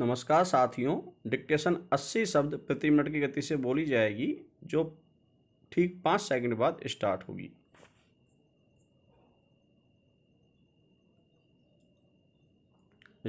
नमस्कार साथियों डिक्टेशन 80 शब्द प्रति मिनट की गति से बोली जाएगी जो ठीक पाँच सेकंड बाद स्टार्ट होगी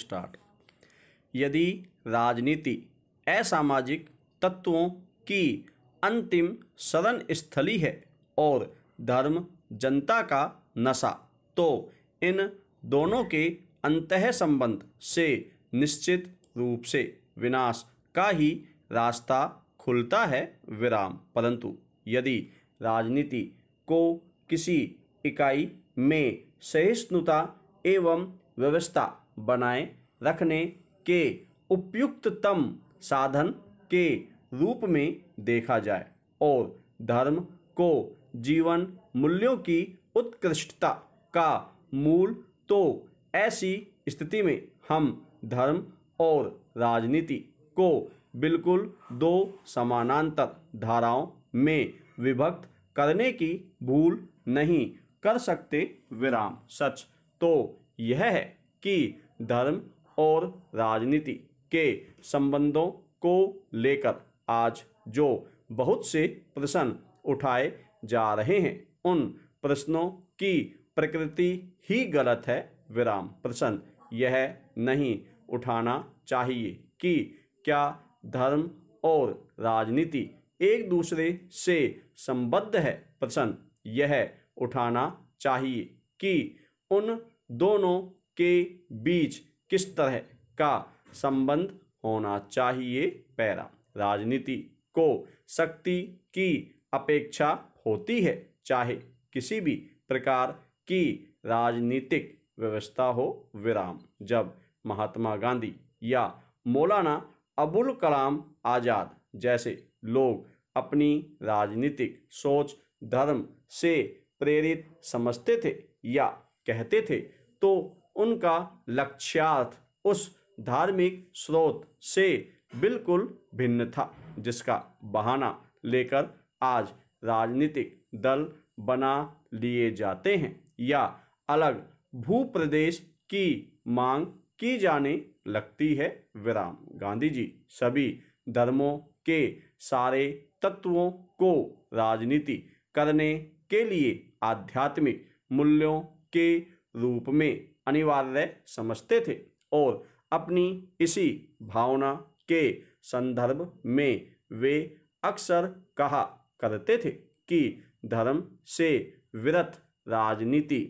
स्टार्ट यदि राजनीति असामाजिक तत्वों की अंतिम सदन स्थली है और धर्म जनता का नशा तो इन दोनों के अंत संबंध से निश्चित रूप से विनाश का ही रास्ता खुलता है विराम परंतु यदि राजनीति को किसी इकाई में सहिष्णुता एवं व्यवस्था बनाए रखने के उपयुक्ततम साधन के रूप में देखा जाए और धर्म को जीवन मूल्यों की उत्कृष्टता का मूल तो ऐसी स्थिति में हम धर्म और राजनीति को बिल्कुल दो समानांतर धाराओं में विभक्त करने की भूल नहीं कर सकते विराम सच तो यह है कि धर्म और राजनीति के संबंधों को लेकर आज जो बहुत से प्रश्न उठाए जा रहे हैं उन प्रश्नों की प्रकृति ही गलत है विराम प्रश्न यह नहीं उठाना चाहिए कि क्या धर्म और राजनीति एक दूसरे से संबद्ध है प्रश्न यह उठाना चाहिए कि उन दोनों के बीच किस तरह का संबंध होना चाहिए पैरा राजनीति को शक्ति की अपेक्षा होती है चाहे किसी भी प्रकार की राजनीतिक व्यवस्था हो विराम जब महात्मा गांधी या मौलाना अबुल कलाम आज़ाद जैसे लोग अपनी राजनीतिक सोच धर्म से प्रेरित समझते थे या कहते थे तो उनका लक्ष्यार्थ उस धार्मिक स्रोत से बिल्कुल भिन्न था जिसका बहाना लेकर आज राजनीतिक दल बना लिए जाते हैं या अलग भूप्रदेश की मांग की जाने लगती है विराम गांधी जी सभी धर्मों के सारे तत्वों को राजनीति करने के लिए आध्यात्मिक मूल्यों के रूप में अनिवार्य समझते थे और अपनी इसी भावना के संदर्भ में वे अक्सर कहा करते थे कि धर्म से विरत राजनीति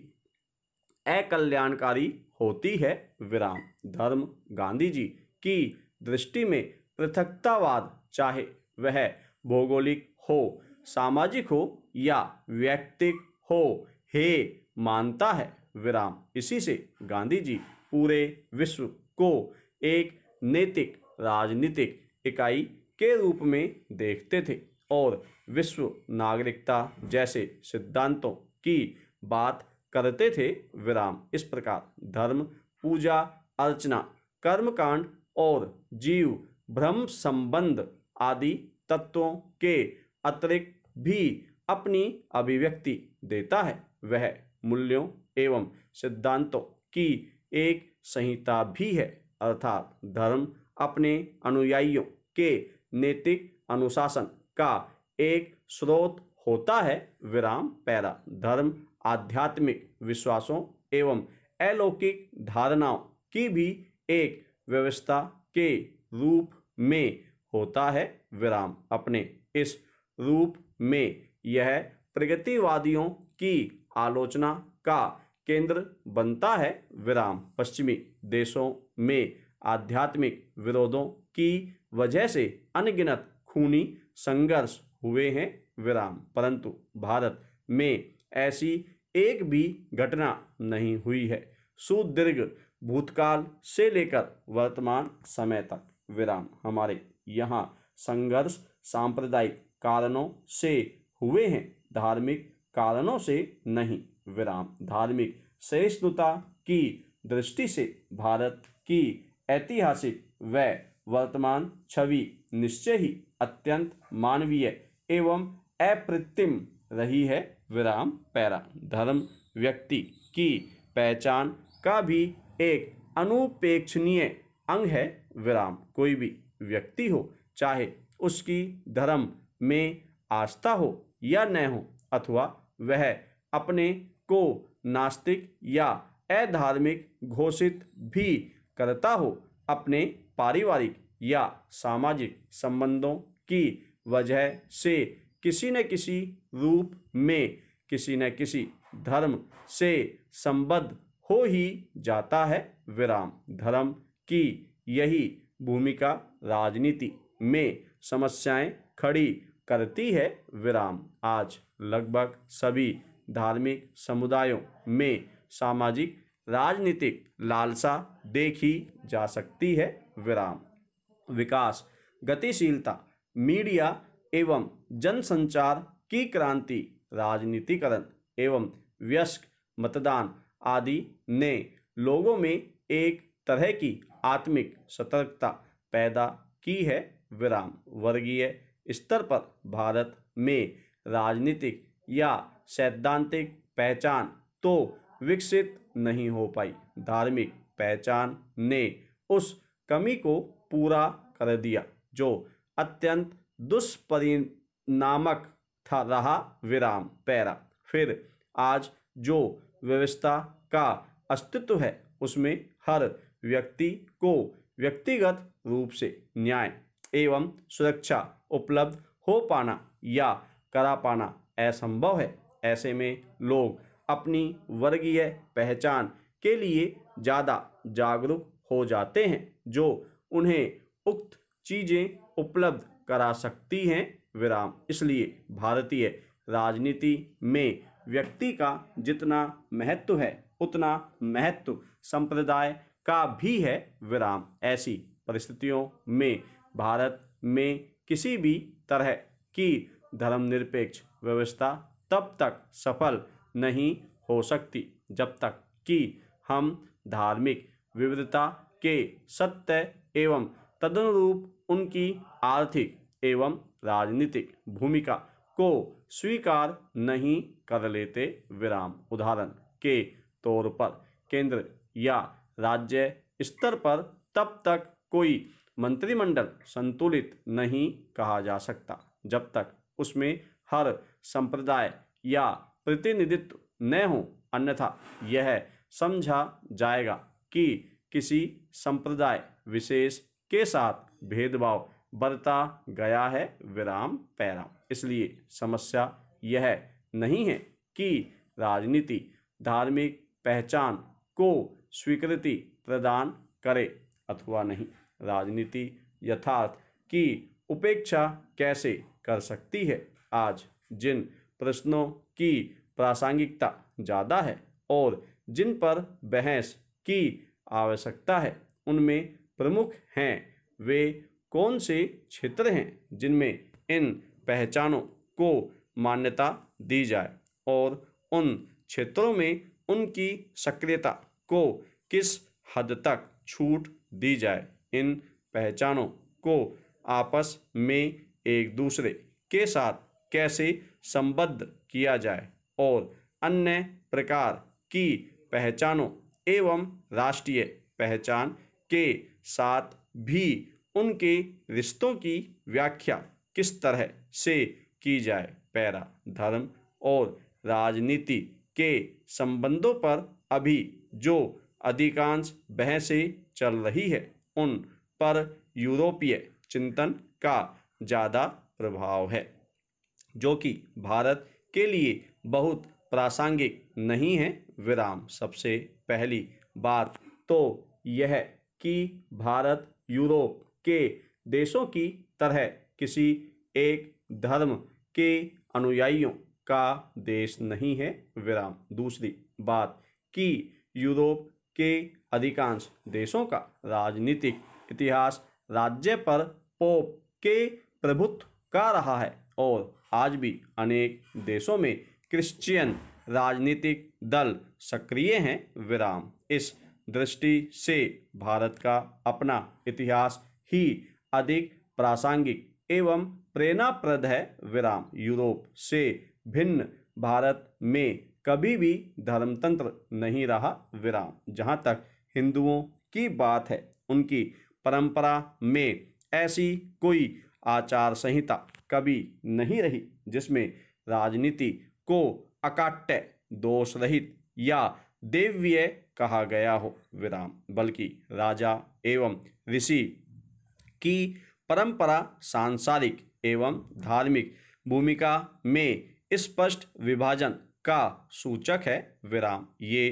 अकल्याणकारी होती है विराम धर्म गांधी जी की दृष्टि में पृथकतावाद चाहे वह भौगोलिक हो सामाजिक हो या व्यक्तिक हो हे मानता है विराम इसी से गांधी जी पूरे विश्व को एक नैतिक राजनीतिक इकाई के रूप में देखते थे और विश्व नागरिकता जैसे सिद्धांतों की बात करते थे विराम इस प्रकार धर्म पूजा अर्चना कर्मकांड और जीव भ्रम संबंध आदि तत्वों के अतिरिक्त भी अपनी अभिव्यक्ति देता है वह मूल्यों एवं सिद्धांतों की एक संहिता भी है अर्थात धर्म अपने अनुयायियों के नैतिक अनुशासन का एक स्रोत होता है विराम पैरा धर्म आध्यात्मिक विश्वासों एवं अलौकिक धारणाओं की भी एक व्यवस्था के रूप में होता है विराम अपने इस रूप में यह प्रगतिवादियों की आलोचना का केंद्र बनता है विराम पश्चिमी देशों में आध्यात्मिक विरोधों की वजह से अनगिनत खूनी संघर्ष हुए हैं विराम परंतु भारत में ऐसी एक भी घटना नहीं हुई है सुदीर्घ भूतकाल से लेकर वर्तमान समय तक विराम हमारे यहाँ संघर्ष सांप्रदायिक कारणों से हुए हैं धार्मिक कारणों से नहीं विराम धार्मिक सहिष्णुता की दृष्टि से भारत की ऐतिहासिक व वर्तमान छवि निश्चय ही अत्यंत मानवीय एवं अप्रतिम रही है विराम पैरा धर्म व्यक्ति की पहचान का भी एक अनुपेक्षणीय अंग है विराम कोई भी व्यक्ति हो चाहे उसकी धर्म में आस्था हो या न हो अथवा वह अपने को नास्तिक या अधार्मिक घोषित भी करता हो अपने पारिवारिक या सामाजिक संबंधों की वजह से किसी न किसी रूप में किसी न किसी धर्म से संबद्ध हो ही जाता है विराम धर्म की यही भूमिका राजनीति में समस्याएं खड़ी करती है विराम आज लगभग सभी धार्मिक समुदायों में सामाजिक राजनीतिक लालसा देखी जा सकती है विराम विकास गतिशीलता मीडिया एवं जनसंचार की क्रांति राजनीतिकरण एवं व्यस्क मतदान आदि ने लोगों में एक तरह की आत्मिक सतर्कता पैदा की है विराम वर्गीय स्तर पर भारत में राजनीतिक या सैद्धांतिक पहचान तो विकसित नहीं हो पाई धार्मिक पहचान ने उस कमी को पूरा कर दिया जो अत्यंत दुष्परिणामक था रहा विराम पैरा फिर आज जो व्यवस्था का अस्तित्व है उसमें हर व्यक्ति को व्यक्तिगत रूप से न्याय एवं सुरक्षा उपलब्ध हो पाना या करा पाना असंभव है ऐसे में लोग अपनी वर्गीय पहचान के लिए ज़्यादा जागरूक हो जाते हैं जो उन्हें उक्त चीज़ें उपलब्ध करा सकती हैं विराम इसलिए भारतीय राजनीति में व्यक्ति का जितना महत्व है उतना महत्व संप्रदाय का भी है विराम ऐसी परिस्थितियों में भारत में किसी भी तरह की धर्मनिरपेक्ष व्यवस्था तब तक सफल नहीं हो सकती जब तक कि हम धार्मिक विविधता के सत्य एवं तदनुरूप उनकी आर्थिक एवं राजनीतिक भूमिका को स्वीकार नहीं कर लेते विराम उदाहरण के तौर पर केंद्र या राज्य स्तर पर तब तक कोई मंत्रिमंडल संतुलित नहीं कहा जा सकता जब तक उसमें हर संप्रदाय या प्रतिनिधित्व न हो अन्यथा यह समझा जाएगा कि किसी संप्रदाय विशेष के साथ भेदभाव बरता गया है विराम पैरा इसलिए समस्या यह नहीं है कि राजनीति धार्मिक पहचान को स्वीकृति प्रदान करे अथवा नहीं राजनीति यथार्थ की उपेक्षा कैसे कर सकती है आज जिन प्रश्नों की प्रासंगिकता ज़्यादा है और जिन पर बहस की आवश्यकता है उनमें प्रमुख हैं वे कौन से क्षेत्र हैं जिनमें इन पहचानों को मान्यता दी जाए और उन क्षेत्रों में उनकी सक्रियता को किस हद तक छूट दी जाए इन पहचानों को आपस में एक दूसरे के साथ कैसे संबद्ध किया जाए और अन्य प्रकार की पहचानों एवं राष्ट्रीय पहचान के साथ भी उनके रिश्तों की व्याख्या किस तरह से की जाए पैरा धर्म और राजनीति के संबंधों पर अभी जो अधिकांश बहसें चल रही है उन पर यूरोपीय चिंतन का ज़्यादा प्रभाव है जो कि भारत के लिए बहुत प्रासंगिक नहीं है विराम सबसे पहली बात तो यह कि भारत यूरोप के देशों की तरह किसी एक धर्म के अनुयायियों का देश नहीं है विराम दूसरी बात कि यूरोप के अधिकांश देशों का राजनीतिक इतिहास राज्य पर पोप के प्रभुत्व का रहा है और आज भी अनेक देशों में क्रिश्चियन राजनीतिक दल सक्रिय हैं विराम इस दृष्टि से भारत का अपना इतिहास ही अधिक प्रासंगिक एवं प्रेरणाप्रद है विराम यूरोप से भिन्न भारत में कभी भी धर्मतंत्र नहीं रहा विराम जहाँ तक हिंदुओं की बात है उनकी परंपरा में ऐसी कोई आचार संहिता कभी नहीं रही जिसमें राजनीति को अकाट्य दोष रहित या देव्य कहा गया हो विराम बल्कि राजा एवं ऋषि की परंपरा सांसारिक एवं धार्मिक भूमिका में स्पष्ट विभाजन का सूचक है विराम ये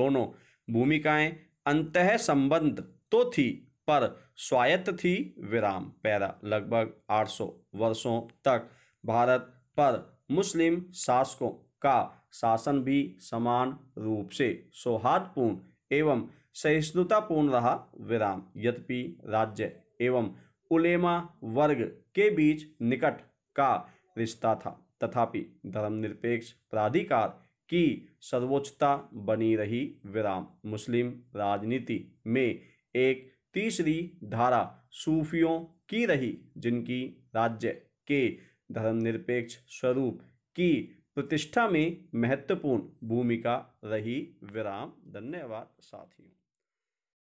दोनों भूमिकाएं अंतः संबंध तो थी पर स्वायत्त थी विराम पैरा लगभग 800 वर्षों तक भारत पर मुस्लिम शासकों का शासन भी समान रूप से सौहार्दपूर्ण एवं सहिष्णुतापूर्ण रहा विराम यद्यपि राज्य एवं उलेमा वर्ग के बीच निकट का रिश्ता था तथापि धर्मनिरपेक्ष प्राधिकार की सर्वोच्चता बनी रही विराम मुस्लिम राजनीति में एक तीसरी धारा सूफियों की रही जिनकी राज्य के धर्मनिरपेक्ष स्वरूप की प्रतिष्ठा में महत्वपूर्ण भूमिका रही विराम धन्यवाद साथियों